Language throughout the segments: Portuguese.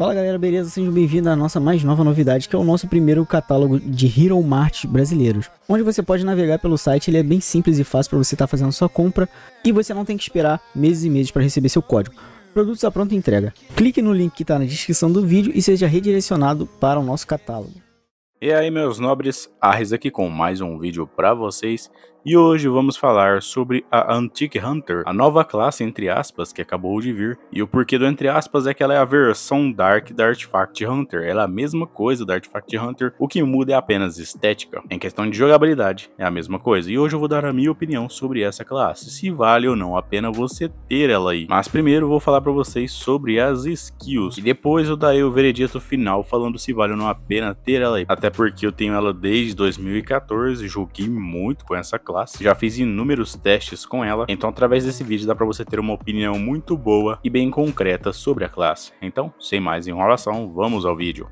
Fala galera, beleza? Sejam bem-vindos à nossa mais nova novidade, que é o nosso primeiro catálogo de Hero Mart brasileiros, onde você pode navegar pelo site, ele é bem simples e fácil para você estar tá fazendo sua compra e você não tem que esperar meses e meses para receber seu código. Produtos à pronta entrega. Clique no link que está na descrição do vídeo e seja redirecionado para o nosso catálogo. E aí meus nobres, Arris aqui com mais um vídeo para vocês e hoje vamos falar sobre a Antique Hunter, a nova classe entre aspas que acabou de vir, e o porquê do entre aspas é que ela é a versão Dark da Artifact Hunter, ela é a mesma coisa da Artifact Hunter, o que muda é apenas estética. Em questão de jogabilidade, é a mesma coisa, e hoje eu vou dar a minha opinião sobre essa classe, se vale ou não a pena você ter ela aí. Mas primeiro vou falar para vocês sobre as skills, e depois eu darei o veredito final falando se vale ou não a pena ter ela aí, até porque eu tenho ela desde 2014, joguei muito com essa classe, falasse, já fiz inúmeros testes com ela, então através desse vídeo dá para você ter uma opinião muito boa e bem concreta sobre a classe. Então, sem mais enrolação, vamos ao vídeo.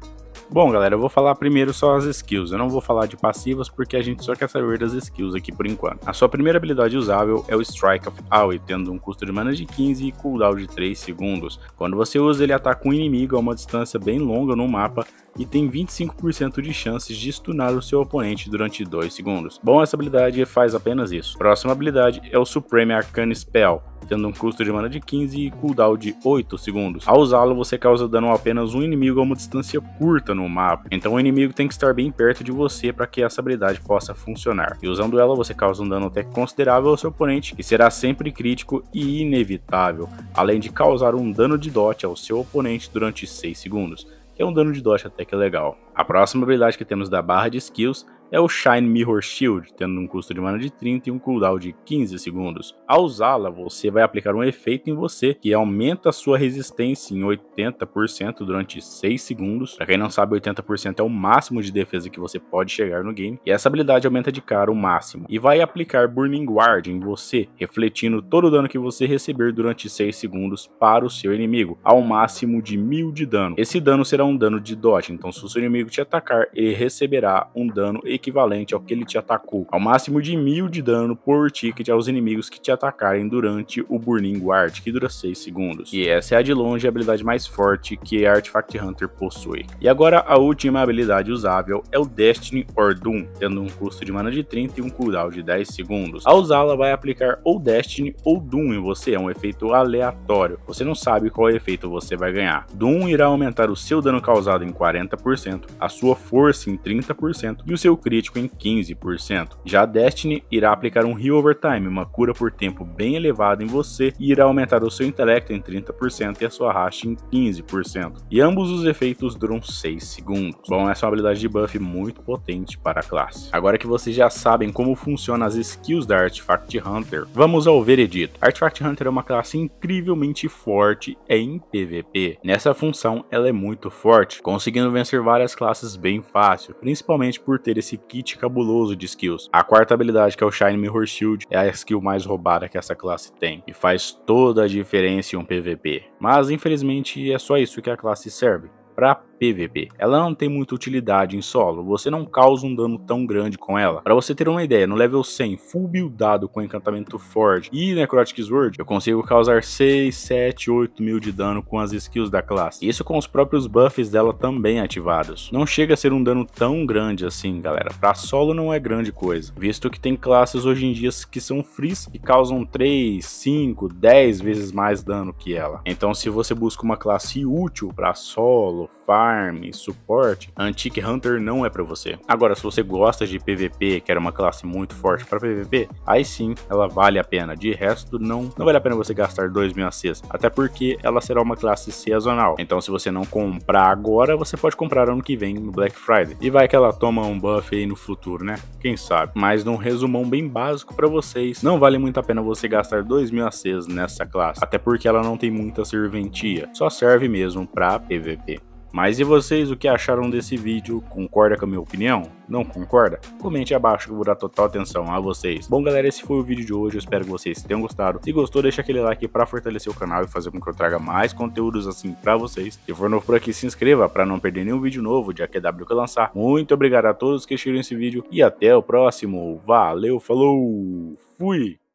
Bom, galera, eu vou falar primeiro só as skills. Eu não vou falar de passivas porque a gente só quer saber das skills aqui por enquanto. A sua primeira habilidade usável é o Strike of Aoi, tendo um custo de mana de 15 e cooldown de 3 segundos. Quando você usa, ele ataca um inimigo a uma distância bem longa no mapa e tem 25% de chances de stunar o seu oponente durante 2 segundos. Bom, essa habilidade faz apenas isso. Próxima habilidade é o Supreme Arcane Spell tendo um custo de mana de 15 e cooldown de 8 segundos. Ao usá-lo, você causa dano a apenas um inimigo a uma distância curta no mapa, então o inimigo tem que estar bem perto de você para que essa habilidade possa funcionar. E usando ela, você causa um dano até considerável ao seu oponente, que será sempre crítico e inevitável, além de causar um dano de dote ao seu oponente durante 6 segundos, que é um dano de dote até que é legal. A próxima habilidade que temos da barra de skills é o Shine Mirror Shield, tendo um custo de mana de 30 e um cooldown de 15 segundos. Ao usá-la, você vai aplicar um efeito em você que aumenta a sua resistência em 80% durante 6 segundos. Para quem não sabe, 80% é o máximo de defesa que você pode chegar no game, e essa habilidade aumenta de cara o máximo. E vai aplicar Burning Guard em você, refletindo todo o dano que você receber durante 6 segundos para o seu inimigo, ao máximo de 1000 de dano. Esse dano será um dano de dot, então se o seu inimigo te atacar, ele receberá um dano equivalente ao que ele te atacou, ao máximo de mil de dano por ticket aos inimigos que te atacarem durante o Burning Guard, que dura 6 segundos. E essa é a de longe a habilidade mais forte que Artifact Hunter possui. E agora a última habilidade usável é o Destiny or Doom, tendo um custo de mana de 30 e um cooldown de 10 segundos. Ao usá-la vai aplicar ou Destiny ou Doom em você, é um efeito aleatório. Você não sabe qual efeito você vai ganhar. Doom irá aumentar o seu dano causado em 40%, a sua força em 30% e o seu crítico em 15%. Já Destiny irá aplicar um Heal Overtime, uma cura por tempo bem elevado em você e irá aumentar o seu intelecto em 30% e a sua racha em 15%. E ambos os efeitos duram 6 segundos. Bom, essa é uma habilidade de buff muito potente para a classe. Agora que vocês já sabem como funcionam as skills da Artifact Hunter, vamos ao veredito. Artifact Hunter é uma classe incrivelmente forte em PVP. Nessa função, ela é muito forte, conseguindo vencer várias classes bem fácil, principalmente por ter esse esse kit cabuloso de skills. A quarta habilidade, que é o Shine Mirror Shield, é a skill mais roubada que essa classe tem e faz toda a diferença em um PVP. Mas infelizmente é só isso que a classe serve para PVP. Ela não tem muita utilidade em solo, você não causa um dano tão grande com ela. Para você ter uma ideia, no level 100, full buildado com encantamento Ford e Necrotic Sword, eu consigo causar 6, 7, 8 mil de dano com as skills da classe. Isso com os próprios buffs dela também ativados. Não chega a ser um dano tão grande assim, galera. Para solo não é grande coisa, visto que tem classes hoje em dia que são frees e causam 3, 5, 10 vezes mais dano que ela. Então se você busca uma classe útil para solo, farm, farm, suporte, Antique Hunter não é para você. Agora, se você gosta de PVP, que era uma classe muito forte para PVP, aí sim ela vale a pena. De resto, não, não vale a pena você gastar 2 mil ACs, até porque ela será uma classe sazonal. Então, se você não comprar agora, você pode comprar ano que vem no Black Friday. E vai que ela toma um buff aí no futuro, né? Quem sabe? Mas num resumão bem básico para vocês, não vale muito a pena você gastar 2 mil ACs nessa classe, até porque ela não tem muita serventia, só serve mesmo para PVP. Mas e vocês, o que acharam desse vídeo? Concorda com a minha opinião? Não concorda? Comente abaixo que eu vou dar total atenção a vocês. Bom galera, esse foi o vídeo de hoje, eu espero que vocês tenham gostado. Se gostou, deixa aquele like para fortalecer o canal e fazer com que eu traga mais conteúdos assim para vocês. Se for novo por aqui, se inscreva para não perder nenhum vídeo novo de AQW que eu lançar. Muito obrigado a todos que assistiram esse vídeo e até o próximo. Valeu, falou, fui!